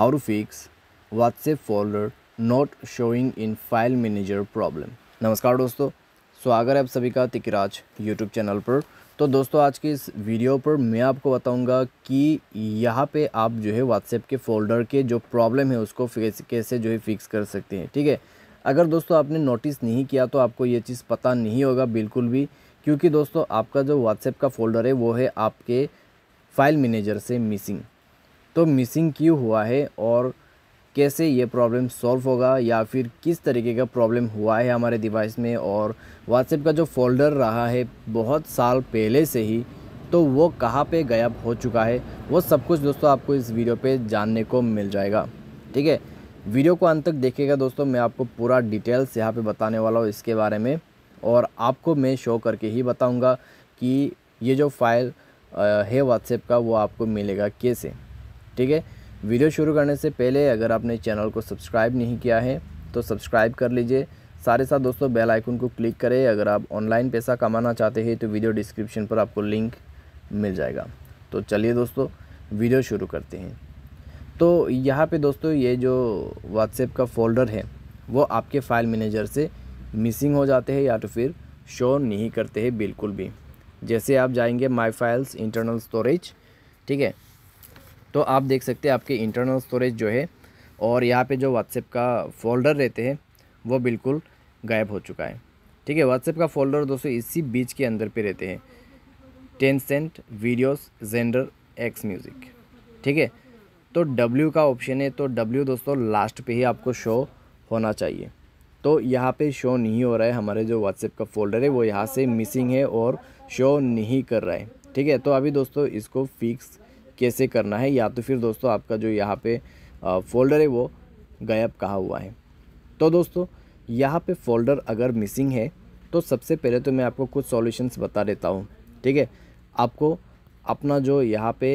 How to fix WhatsApp folder not showing in file manager problem. नमस्कार दोस्तों स्वागत है आप सभी का तिकराज YouTube चैनल पर तो दोस्तों आज की इस वीडियो पर मैं आपको बताऊंगा कि यहाँ पे आप जो है WhatsApp के फ़ोल्डर के जो प्रॉब्लम है उसको फेस कैसे जो है फिक्स कर सकते हैं ठीक है अगर दोस्तों आपने नोटिस नहीं किया तो आपको ये चीज़ पता नहीं होगा बिल्कुल भी क्योंकि दोस्तों आपका जो व्हाट्सएप का फ़ोल्डर है वो है आपके फ़ाइल मैनेजर से मिसिंग तो मिसिंग क्यों हुआ है और कैसे ये प्रॉब्लम सॉल्व होगा या फिर किस तरीके का प्रॉब्लम हुआ है हमारे डिवाइस में और व्हाट्सएप का जो फोल्डर रहा है बहुत साल पहले से ही तो वो कहाँ पे गायब हो चुका है वो सब कुछ दोस्तों आपको इस वीडियो पे जानने को मिल जाएगा ठीक है वीडियो को अंत तक देखिएगा दोस्तों मैं आपको पूरा डिटेल्स यहाँ पर बताने वाला हूँ इसके बारे में और आपको मैं शो करके ही बताऊँगा कि ये जो फाइल है व्हाट्सएप का वो आपको मिलेगा कैसे ठीक है वीडियो शुरू करने से पहले अगर आपने चैनल को सब्सक्राइब नहीं किया है तो सब्सक्राइब कर लीजिए सारे साथ दोस्तों बेल आइकन को क्लिक करें अगर आप ऑनलाइन पैसा कमाना चाहते हैं तो वीडियो डिस्क्रिप्शन पर आपको लिंक मिल जाएगा तो चलिए दोस्तों वीडियो शुरू करते हैं तो यहाँ पे दोस्तों ये जो व्हाट्सएप का फ़ोल्डर है वो आपके फ़ाइल मैनेजर से मिसिंग हो जाते हैं या तो फिर शो नहीं करते हैं बिल्कुल भी जैसे आप जाएंगे माई फाइल्स इंटरनल स्टोरेज ठीक है तो आप देख सकते हैं आपके इंटरनल स्टोरेज जो है और यहाँ पे जो व्हाट्सएप का फोल्डर रहते हैं वो बिल्कुल गायब हो चुका है ठीक है व्हाट्सएप का फोल्डर दोस्तों इसी बीच के अंदर पे रहते हैं Tencent videos Xender X music ठीक है तो डब्ल्यू का ऑप्शन है तो डब्ल्यू दोस्तों लास्ट पे ही आपको शो होना चाहिए तो यहाँ पे शो नहीं हो रहा है हमारे जो व्हाट्सएप का फोल्डर है वो यहाँ से मिसिंग है और शो नहीं कर रहा है ठीक है तो अभी दोस्तों इसको फिक्स कैसे करना है या तो फिर दोस्तों आपका जो यहाँ पे फ़ोल्डर है वो गायब कहा हुआ है तो दोस्तों यहाँ पे फ़ोल्डर अगर मिसिंग है तो सबसे पहले तो मैं आपको कुछ सॉल्यूशंस बता देता हूँ ठीक है आपको अपना जो यहाँ पे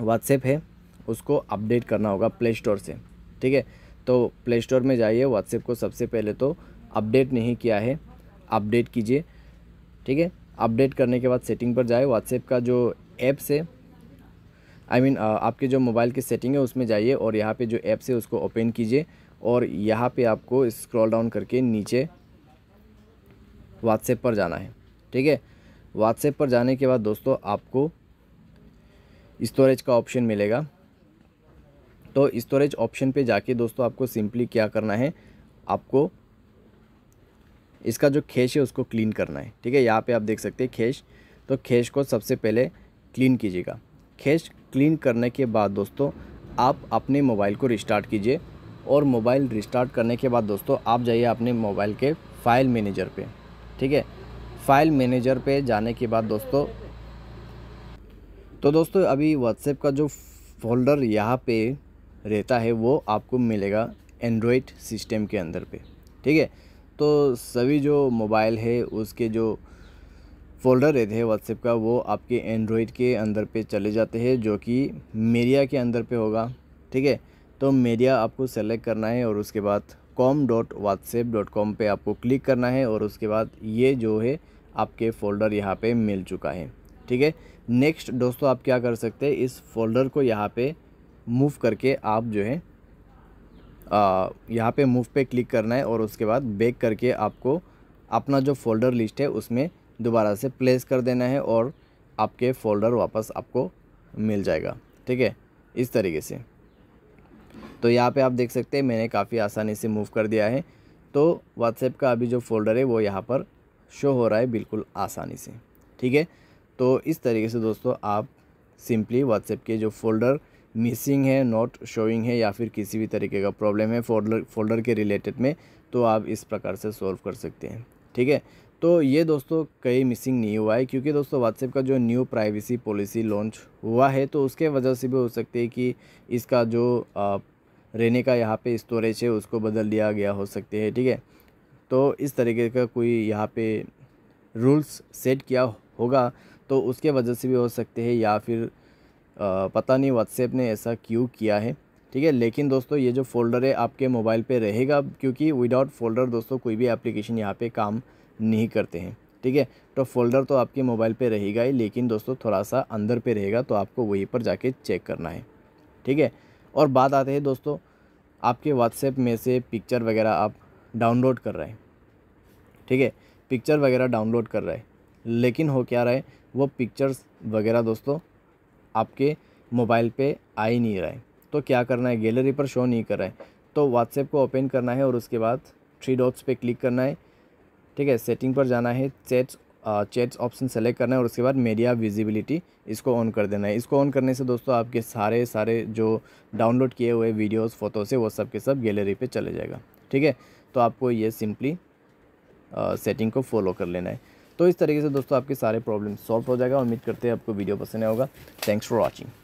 व्हाट्सएप है उसको अपडेट करना होगा प्ले स्टोर से ठीक है तो प्ले स्टोर में जाइए व्हाट्सएप को सबसे पहले तो अपडेट नहीं किया है अपडेट कीजिए ठीक है अपडेट करने के बाद सेटिंग पर जाए व्हाट्सएप का जो ऐप्स है I I mean mean, uh, आपके जो मोबाइल की सेटिंग है उसमें जाइए और यहाँ पे जो ऐप्स है उसको ओपन कीजिए और यहाँ पे आपको स्क्रॉल डाउन करके नीचे व्हाट्सएप पर जाना है ठीक है व्हाट्सएप पर जाने के बाद दोस्तों आपको स्टोरेज का ऑप्शन मिलेगा तो स्टोरेज ऑप्शन पे जाके दोस्तों आपको सिंपली क्या करना है आपको इसका जो खेश है उसको क्लीन करना है ठीक है यहाँ पे आप देख सकते हैं खेश तो खेश को सबसे पहले क्लीन कीजिएगा कैश क्लीन करने के बाद दोस्तों आप अपने मोबाइल को रिस्टार्ट कीजिए और मोबाइल रिस्टार्ट करने के बाद दोस्तों आप जाइए अपने मोबाइल के फ़ाइल मैनेजर पे ठीक है फ़ाइल मैनेजर पे जाने के बाद दोस्तों तो दोस्तों अभी व्हाट्सएप का जो फोल्डर यहाँ पे रहता है वो आपको मिलेगा एंड्रॉयड सिस्टम के अंदर पे ठीक है तो सभी जो मोबाइल है उसके जो फ़ोल्डर रहते हैं व्हाट्सएप का वो आपके एंड्रॉयड के अंदर पे चले जाते हैं जो कि मीडिया के अंदर पे होगा ठीक है तो मीडिया आपको सेलेक्ट करना है और उसके बाद com dot WhatsApp dot com पर आपको क्लिक करना है और उसके बाद ये जो है आपके फ़ोल्डर यहाँ पर मिल चुका है ठीक है नेक्स्ट दोस्तों आप क्या कर सकते हैं इस फोल्डर को यहाँ पर मूव करके आप जो है यहाँ पे मूव पे क्लिक करना है और उसके बाद बैक करके आपको अपना जो फोल्डर लिस्ट है उसमें दोबारा से प्लेस कर देना है और आपके फोल्डर वापस आपको मिल जाएगा ठीक है इस तरीके से तो यहाँ पे आप देख सकते हैं मैंने काफ़ी आसानी से मूव कर दिया है तो व्हाट्सएप का अभी जो फोल्डर है वो यहाँ पर शो हो रहा है बिल्कुल आसानी से ठीक है तो इस तरीके से दोस्तों आप सिंपली व्हाट्सएप के जो फोल्डर मिसिंग है नॉट शोइंग है या फिर किसी भी तरीके का प्रॉब्लम है फोल्डर फोल्डर के रिलेटेड में तो आप इस प्रकार से सॉल्व कर सकते हैं ठीक है तो ये दोस्तों कहीं मिसिंग नहीं हुआ है क्योंकि दोस्तों व्हाट्सएप का जो न्यू प्राइवेसी पॉलिसी लॉन्च हुआ है तो उसके वजह से भी हो सकती है कि इसका जो रहने का यहाँ पे स्टोरेज है उसको बदल दिया गया हो सकते है ठीक है तो इस तरीके का कोई यहाँ पे रूल्स सेट किया होगा तो उसके वजह से भी हो सकते हैं या फिर आ, पता नहीं व्हाट्सएप ने ऐसा क्यों किया है ठीक है लेकिन दोस्तों ये जो फोल्डर है आपके मोबाइल पे रहेगा क्योंकि विदाउट फोल्डर दोस्तों कोई भी एप्लीकेशन यहाँ पे काम नहीं करते हैं ठीक है तो फोल्डर तो आपके मोबाइल पे रहेगा ही लेकिन दोस्तों थोड़ा सा अंदर पे रहेगा तो आपको वहीं पर जाके चेक करना है ठीक है और बात आते हैं दोस्तों आपके व्हाट्सएप में से पिक्चर वगैरह आप डाउनलोड कर रहे हैं ठीक है पिक्चर वगैरह डाउनलोड कर रहे हैं लेकिन हो क्या रहा है वो पिक्चर्स वगैरह दोस्तों आपके मोबाइल पे आ ही नहीं रहा है तो क्या करना है गैलरी पर शो नहीं कर रहा है तो व्हाट्सएप को ओपन करना है और उसके बाद थ्री डॉट्स पे क्लिक करना है ठीक है सेटिंग पर जाना है चैट्स चैट्स ऑप्शन सेलेक्ट करना है और उसके बाद मीडिया विजिबिलिटी इसको ऑन कर देना है इसको ऑन करने से दोस्तों आपके सारे सारे जो डाउनलोड किए हुए वीडियोज़ फोटोज़ है वो सब के सब गैलरी पर चले जाएगा ठीक है तो आपको ये सिंपली सेटिंग uh, को फॉलो कर लेना है तो इस तरीके से दोस्तों आपके सारे प्रॉब्लम सॉल्व हो जाएगा उम्मीद करते हैं आपको वीडियो पसंद आएगा थैंक्स फॉर वॉचिंग